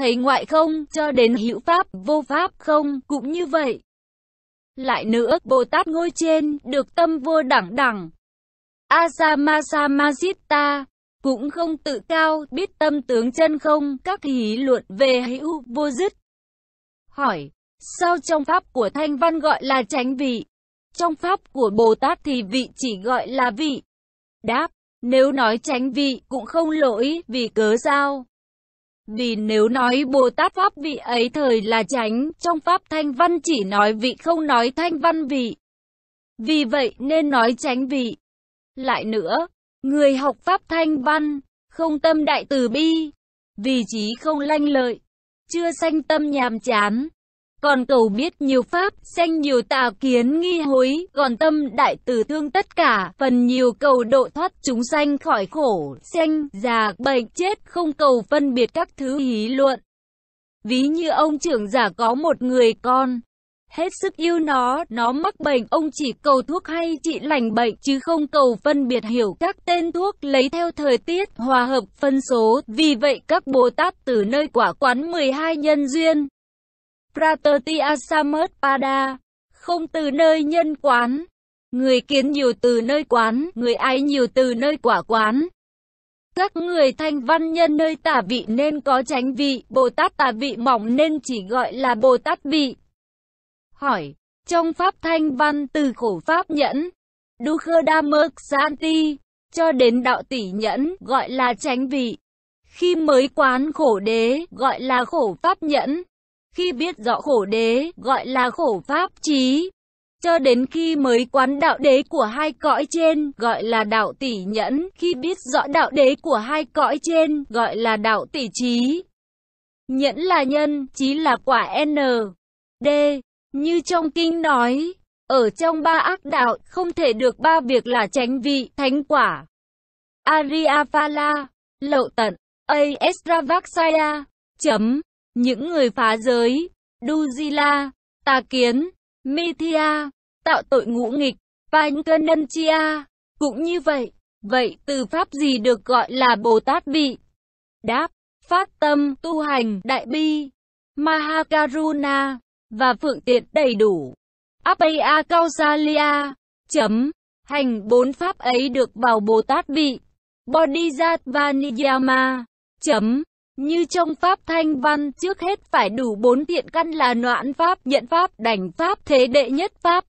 thấy ngoại không, cho đến hữu pháp, vô pháp không, cũng như vậy. Lại nữa, Bồ Tát ngôi trên, được tâm vô đẳng đẳng. Asamasamajitta, cũng không tự cao, biết tâm tướng chân không, các hí luận về hữu vô dứt. Hỏi, sao trong pháp của Thanh Văn gọi là tránh vị? Trong pháp của Bồ Tát thì vị chỉ gọi là vị. Đáp, nếu nói tránh vị cũng không lỗi, vì cớ sao? Vì nếu nói Bồ Tát Pháp vị ấy thời là tránh trong Pháp Thanh Văn chỉ nói vị không nói Thanh Văn vị. Vì vậy nên nói tránh vị. Lại nữa, người học Pháp Thanh Văn, không tâm đại từ bi, vì trí không lanh lợi, chưa sanh tâm nhàm chán, còn cầu biết nhiều pháp, sanh nhiều tà kiến nghi hối, còn tâm đại từ thương tất cả, phần nhiều cầu độ thoát chúng sanh khỏi khổ, sanh, già, bệnh, chết, không cầu phân biệt các thứ hí luận. Ví như ông trưởng giả có một người con, hết sức yêu nó, nó mắc bệnh, ông chỉ cầu thuốc hay trị lành bệnh, chứ không cầu phân biệt hiểu các tên thuốc lấy theo thời tiết, hòa hợp phân số, vì vậy các Bồ Tát từ nơi quả quán 12 nhân duyên, Pratertia Samatpada, không từ nơi nhân quán. Người kiến nhiều từ nơi quán, người ái nhiều từ nơi quả quán. Các người thanh văn nhân nơi tả vị nên có tránh vị, Bồ Tát tả vị mỏng nên chỉ gọi là Bồ Tát vị. Hỏi, trong Pháp thanh văn từ khổ Pháp nhẫn, Dukkhadamak Santi, cho đến đạo tỷ nhẫn gọi là tránh vị. Khi mới quán khổ đế gọi là khổ Pháp nhẫn khi biết rõ khổ đế gọi là khổ pháp trí, cho đến khi mới quán đạo đế của hai cõi trên gọi là đạo tỷ nhẫn, khi biết rõ đạo đế của hai cõi trên gọi là đạo tỷ trí. Nhẫn là nhân, trí là quả N, D, như trong kinh nói, ở trong ba ác đạo không thể được ba việc là tránh vị, thánh quả. Ariaphala, lậu tận, Aesravakshaya, chấm những người phá giới, Dujila, Tà Kiến, Mithia, tạo tội ngũ nghịch, Vankananchia, cũng như vậy. Vậy từ pháp gì được gọi là Bồ Tát vị? Đáp, phát tâm tu hành đại bi, Mahakaruna và phượng tiện đầy đủ. Apaya Kausalya chấm hành bốn pháp ấy được vào Bồ Tát vị. Bodhisattva Niyama chấm như trong pháp thanh văn, trước hết phải đủ bốn thiện căn là noãn pháp, nhận pháp, đảnh pháp, thế đệ nhất pháp.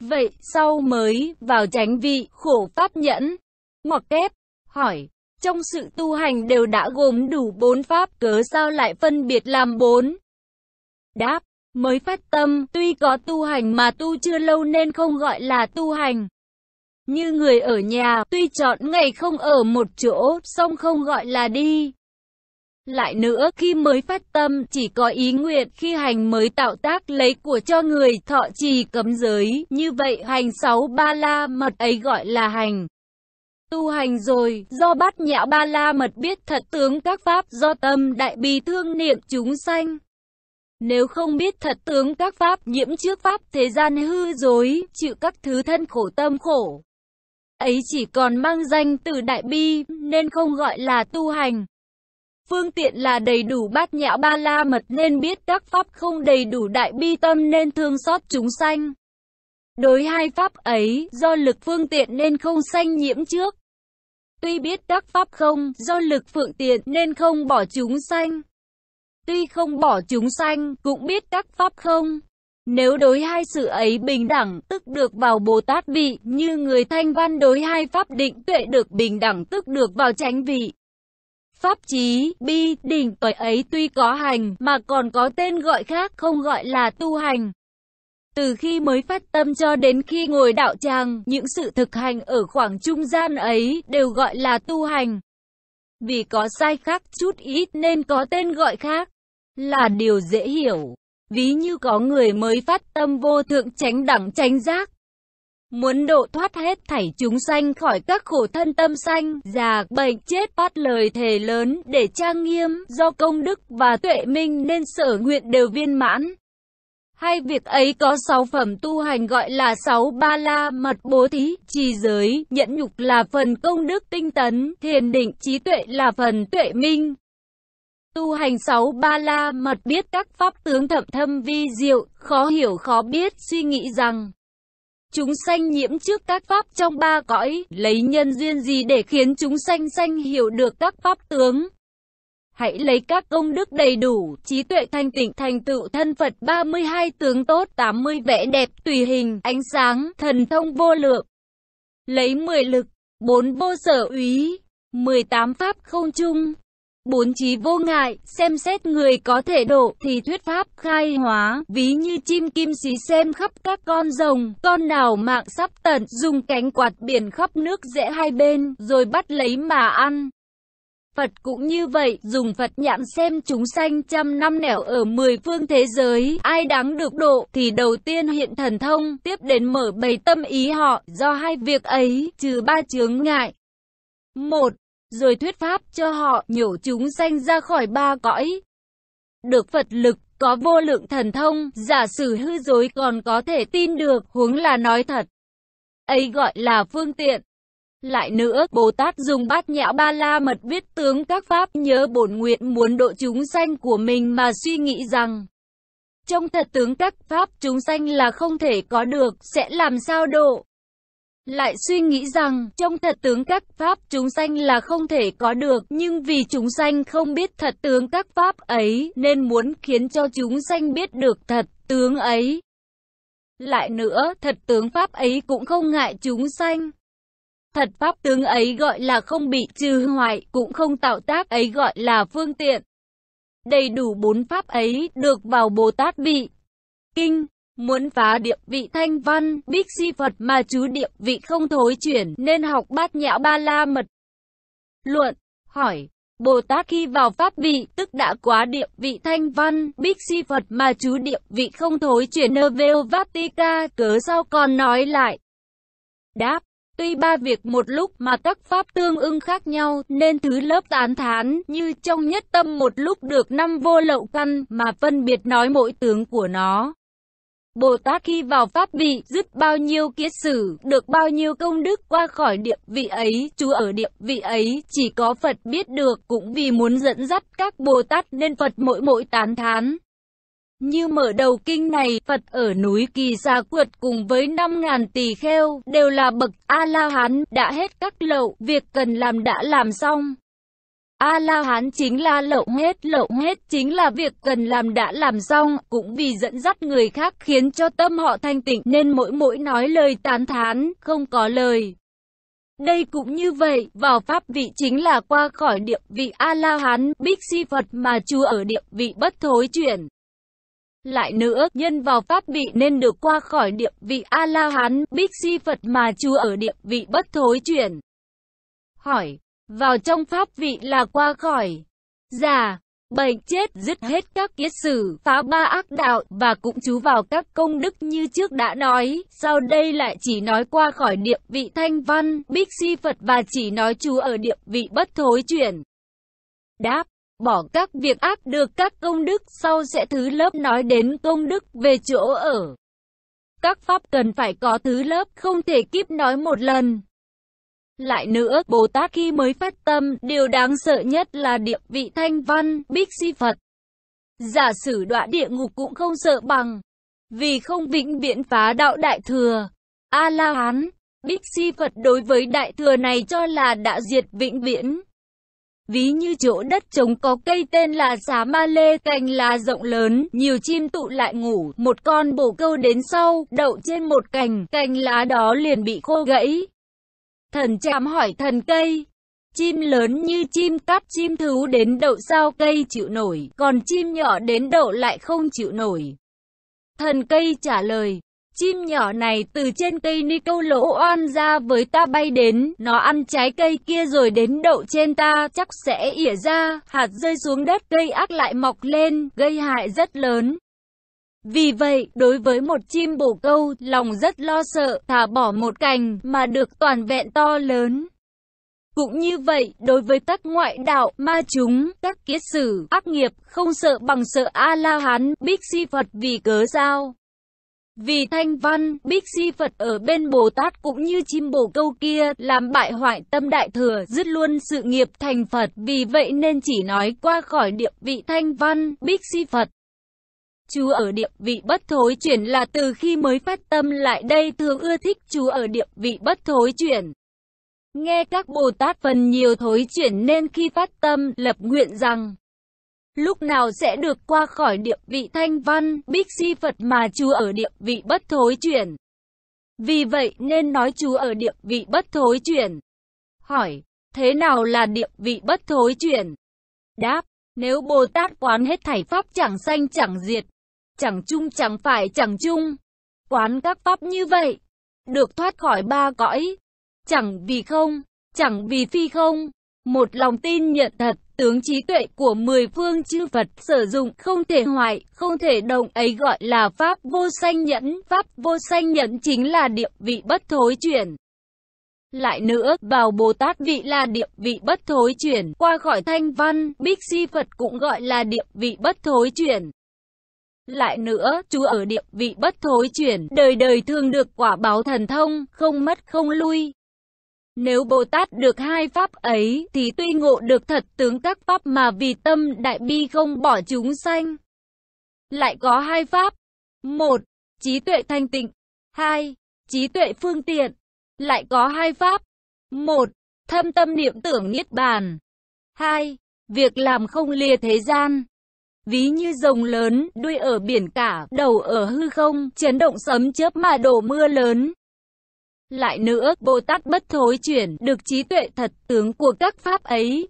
Vậy, sau mới, vào tránh vị, khổ pháp nhẫn, ngoặc kép, hỏi, trong sự tu hành đều đã gồm đủ bốn pháp, cớ sao lại phân biệt làm bốn? Đáp, mới phát tâm, tuy có tu hành mà tu chưa lâu nên không gọi là tu hành. Như người ở nhà, tuy chọn ngày không ở một chỗ, song không gọi là đi. Lại nữa khi mới phát tâm chỉ có ý nguyện khi hành mới tạo tác lấy của cho người thọ trì cấm giới, như vậy hành sáu ba la mật ấy gọi là hành. Tu hành rồi, do bát nhã ba la mật biết thật tướng các pháp do tâm đại bi thương niệm chúng sanh. Nếu không biết thật tướng các pháp nhiễm trước pháp thế gian hư dối, chịu các thứ thân khổ tâm khổ. Ấy chỉ còn mang danh từ đại bi, nên không gọi là tu hành phương tiện là đầy đủ bát nhã ba la mật nên biết các pháp không đầy đủ đại bi tâm nên thương xót chúng sanh. Đối hai pháp ấy, do lực phương tiện nên không sanh nhiễm trước. Tuy biết các pháp không, do lực phượng tiện nên không bỏ chúng sanh. Tuy không bỏ chúng sanh, cũng biết các pháp không. Nếu đối hai sự ấy bình đẳng, tức được vào Bồ Tát vị, như người thanh văn đối hai pháp định tuệ được bình đẳng tức được vào chánh vị pháp chí, bi, đỉnh bởi ấy tuy có hành mà còn có tên gọi khác không gọi là tu hành. Từ khi mới phát tâm cho đến khi ngồi đạo tràng, những sự thực hành ở khoảng trung gian ấy đều gọi là tu hành. Vì có sai khác chút ít nên có tên gọi khác là điều dễ hiểu. Ví như có người mới phát tâm vô thượng tránh đẳng tránh giác, muốn độ thoát hết thảy chúng sanh khỏi các khổ thân tâm sanh, già, bệnh, chết, phát lời thề lớn để trang nghiêm, do công đức và tuệ minh nên sở nguyện đều viên mãn. Hai việc ấy có sáu phẩm tu hành gọi là sáu ba la mật bố thí, trì giới, nhẫn nhục là phần công đức tinh tấn, thiền định trí tuệ là phần tuệ minh. Tu hành sáu ba la mật biết các pháp tướng thậm thâm vi diệu, khó hiểu khó biết, suy nghĩ rằng chúng sanh nhiễm trước các pháp trong ba cõi, lấy nhân duyên gì để khiến chúng sanh sanh hiểu được các pháp tướng. Hãy lấy các công đức đầy đủ, trí tuệ thanh tịnh thành tựu thân Phật 32 tướng tốt 80 vẽ đẹp tùy hình, ánh sáng, thần thông vô lượng. Lấy 10 lực, 4 vô sở úy, 18 pháp không chung, Bốn trí vô ngại, xem xét người có thể độ, thì thuyết pháp khai hóa, ví như chim kim xí xem khắp các con rồng, con nào mạng sắp tận, dùng cánh quạt biển khắp nước rẽ hai bên, rồi bắt lấy mà ăn. Phật cũng như vậy, dùng Phật nhãn xem chúng sanh trăm năm nẻo ở mười phương thế giới, ai đáng được độ, thì đầu tiên hiện thần thông, tiếp đến mở bày tâm ý họ, do hai việc ấy, trừ ba chướng ngại. một rồi thuyết pháp cho họ, nhổ chúng sanh ra khỏi ba cõi. Được Phật lực, có vô lượng thần thông, giả sử hư dối còn có thể tin được, huống là nói thật. Ấy gọi là phương tiện. Lại nữa, Bồ Tát dùng bát nhã ba la mật viết tướng các pháp nhớ bổn nguyện muốn độ chúng sanh của mình mà suy nghĩ rằng trong thật tướng các pháp chúng sanh là không thể có được, sẽ làm sao độ lại suy nghĩ rằng trong thật tướng các pháp chúng sanh là không thể có được, nhưng vì chúng sanh không biết thật tướng các pháp ấy nên muốn khiến cho chúng sanh biết được thật tướng ấy. Lại nữa, thật tướng pháp ấy cũng không ngại chúng sanh. Thật pháp tướng ấy gọi là không bị trừ hoại, cũng không tạo tác ấy gọi là phương tiện. Đầy đủ bốn pháp ấy được vào Bồ Tát vị. Kinh Muốn phá địa vị thanh văn, bích si Phật mà chú địa vị không thối chuyển nên học bát nhã ba la mật. Luận, hỏi, Bồ Tát khi vào pháp vị, tức đã quá địa vị thanh văn, bích si Phật mà chú địa vị không thối chuyển nơ vêu váp cớ sao còn nói lại. Đáp, tuy ba việc một lúc mà các pháp tương ưng khác nhau, nên thứ lớp tán thán, như trong nhất tâm một lúc được năm vô lậu căn, mà phân biệt nói mỗi tướng của nó. Bồ Tát khi vào Pháp vị dứt bao nhiêu kiết sử, được bao nhiêu công đức qua khỏi địa vị ấy, chú ở địa vị ấy, chỉ có Phật biết được, cũng vì muốn dẫn dắt các Bồ Tát nên Phật mỗi mỗi tán thán. Như mở đầu kinh này, Phật ở núi Kỳ Sa Quật cùng với 5.000 tỳ kheo, đều là bậc A-la-hán, đã hết các lậu, việc cần làm đã làm xong. A-la-hán chính là lậu hết, lậu hết chính là việc cần làm đã làm xong, cũng vì dẫn dắt người khác khiến cho tâm họ thanh tịnh nên mỗi mỗi nói lời tán thán, không có lời. Đây cũng như vậy, vào pháp vị chính là qua khỏi địa vị A-la-hán, bích si Phật mà chúa ở địa vị bất thối chuyển. Lại nữa, nhân vào pháp vị nên được qua khỏi địa vị A-la-hán, bích si Phật mà chúa ở địa vị bất thối chuyển. Hỏi, vào trong pháp vị là qua khỏi già, bệnh chết dứt hết các kiết sử, phá ba ác đạo và cũng chú vào các công đức như trước đã nói. Sau đây lại chỉ nói qua khỏi địa vị thanh văn, bích si Phật và chỉ nói chú ở địa vị bất thối chuyển. Đáp Bỏ các việc ác được các công đức sau sẽ thứ lớp nói đến công đức về chỗ ở. Các pháp cần phải có thứ lớp không thể kiếp nói một lần. Lại nữa, Bồ Tát khi mới phát tâm, điều đáng sợ nhất là địa vị thanh văn, bích si Phật. Giả sử đọa địa ngục cũng không sợ bằng, vì không vĩnh viễn phá đạo đại thừa. A-la-hán, bích si Phật đối với đại thừa này cho là đã diệt vĩnh viễn. Ví như chỗ đất trống có cây tên là xá ma lê, cành là rộng lớn, nhiều chim tụ lại ngủ, một con bồ câu đến sau, đậu trên một cành, cành lá đó liền bị khô gãy, Thần chạm hỏi thần cây. Chim lớn như chim cắt chim thú đến đậu sao cây chịu nổi, còn chim nhỏ đến đậu lại không chịu nổi. Thần cây trả lời, chim nhỏ này từ trên cây ni câu lỗ oan ra với ta bay đến, nó ăn trái cây kia rồi đến đậu trên ta, chắc sẽ ỉa ra, hạt rơi xuống đất, cây ác lại mọc lên, gây hại rất lớn. Vì vậy, đối với một chim bồ câu, lòng rất lo sợ, thả bỏ một cành mà được toàn vẹn to lớn. Cũng như vậy, đối với các ngoại đạo, ma chúng, các kiết sử, ác nghiệp, không sợ bằng sợ A-la-hán, bích si Phật vì cớ sao? Vì thanh văn, bích si Phật ở bên Bồ Tát cũng như chim bồ câu kia, làm bại hoại tâm đại thừa, dứt luôn sự nghiệp thành Phật, vì vậy nên chỉ nói qua khỏi địa vị thanh văn, bích si Phật chú ở địa vị bất thối chuyển là từ khi mới phát tâm lại đây thường ưa thích chú ở địa vị bất thối chuyển. Nghe các Bồ Tát phần nhiều thối chuyển nên khi phát tâm lập nguyện rằng lúc nào sẽ được qua khỏi địa vị thanh văn, bích si Phật mà chú ở địa vị bất thối chuyển. Vì vậy nên nói chú ở địa vị bất thối chuyển. Hỏi, thế nào là địa vị bất thối chuyển? Đáp, nếu Bồ Tát quán hết thảy pháp chẳng sanh chẳng diệt, Chẳng chung chẳng phải chẳng chung. Quán các pháp như vậy, được thoát khỏi ba cõi. Chẳng vì không, chẳng vì phi không. Một lòng tin nhận thật, tướng trí tuệ của mười phương chư Phật sử dụng không thể hoại, không thể động ấy gọi là pháp vô sanh nhẫn. Pháp vô sanh nhẫn chính là địa vị bất thối chuyển. Lại nữa, vào Bồ Tát vị là địa vị bất thối chuyển, qua khỏi thanh văn, Bích Si Phật cũng gọi là địa vị bất thối chuyển. Lại nữa, chúa ở địa vị bất thối chuyển, đời đời thương được quả báo thần thông, không mất không lui. Nếu Bồ Tát được hai pháp ấy, thì tuy ngộ được thật tướng các pháp mà vì tâm đại bi không bỏ chúng sanh. Lại có hai pháp. Một, trí tuệ thanh tịnh. Hai, trí tuệ phương tiện. Lại có hai pháp. Một, thâm tâm niệm tưởng niết bàn. Hai, việc làm không lìa thế gian. Ví như rồng lớn, đuôi ở biển cả, đầu ở hư không, chấn động sấm chớp mà đổ mưa lớn. Lại nữa, Bồ Tát bất thối chuyển, được trí tuệ thật tướng của các pháp ấy.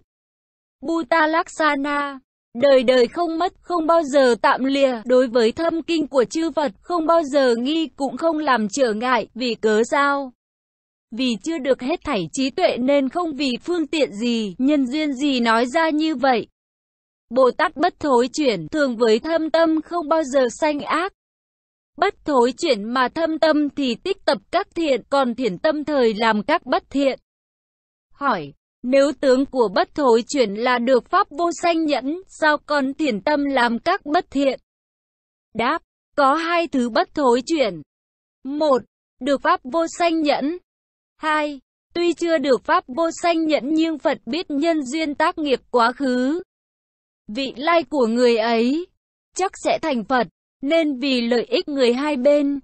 Buta Laksana, đời đời không mất, không bao giờ tạm lìa, đối với thâm kinh của chư Phật, không bao giờ nghi, cũng không làm trở ngại, vì cớ sao? Vì chưa được hết thảy trí tuệ nên không vì phương tiện gì, nhân duyên gì nói ra như vậy. Bồ Tát bất thối chuyển thường với thâm tâm không bao giờ sanh ác. Bất thối chuyển mà thâm tâm thì tích tập các thiện, còn thiện tâm thời làm các bất thiện. Hỏi, nếu tướng của bất thối chuyển là được pháp vô sanh nhẫn, sao còn thiện tâm làm các bất thiện? Đáp, có hai thứ bất thối chuyển. Một, được pháp vô sanh nhẫn. Hai, tuy chưa được pháp vô sanh nhẫn nhưng Phật biết nhân duyên tác nghiệp quá khứ, vị lai của người ấy chắc sẽ thành Phật, nên vì lợi ích người hai bên,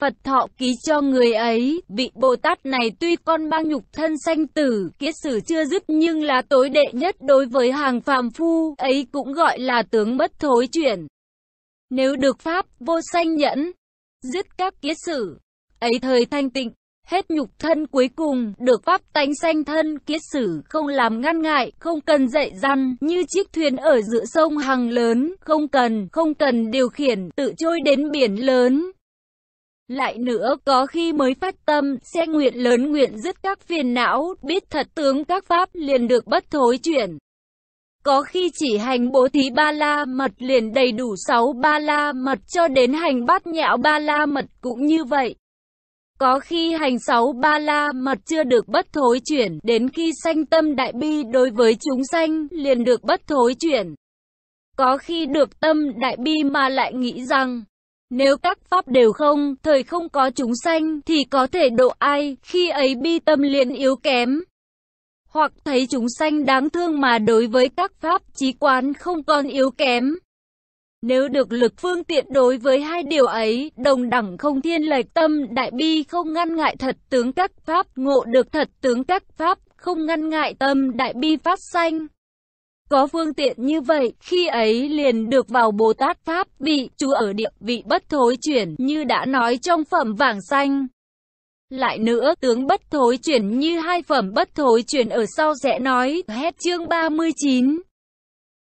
Phật thọ ký cho người ấy, vị Bồ Tát này tuy con mang nhục thân sanh tử, kiết sử chưa dứt nhưng là tối đệ nhất đối với hàng phàm phu, ấy cũng gọi là tướng bất thối chuyển. Nếu được Pháp, vô sanh nhẫn, dứt các kiết sử, ấy thời thanh tịnh, hết nhục thân cuối cùng, được pháp tánh sanh thân, kiết sử, không làm ngăn ngại, không cần dạy răn, như chiếc thuyền ở giữa sông hàng lớn, không cần, không cần điều khiển, tự trôi đến biển lớn. Lại nữa, có khi mới phát tâm, sẽ nguyện lớn nguyện dứt các phiền não, biết thật tướng các pháp liền được bất thối chuyển. Có khi chỉ hành bố thí ba la mật liền đầy đủ sáu ba la mật cho đến hành bát nhạo ba la mật cũng như vậy. Có khi hành sáu ba la mật chưa được bất thối chuyển, đến khi sanh tâm đại bi đối với chúng sanh, liền được bất thối chuyển. Có khi được tâm đại bi mà lại nghĩ rằng, nếu các pháp đều không, thời không có chúng sanh, thì có thể độ ai, khi ấy bi tâm liền yếu kém. Hoặc thấy chúng sanh đáng thương mà đối với các pháp trí quán không còn yếu kém. Nếu được lực phương tiện đối với hai điều ấy, đồng đẳng không thiên lệch tâm đại bi không ngăn ngại thật tướng các pháp, ngộ được thật tướng các pháp, không ngăn ngại tâm đại bi phát sanh. Có phương tiện như vậy, khi ấy liền được vào Bồ Tát Pháp vị, chú ở địa vị bất thối chuyển như đã nói trong phẩm vàng xanh. Lại nữa, tướng bất thối chuyển như hai phẩm bất thối chuyển ở sau sẽ nói, hết chương 39.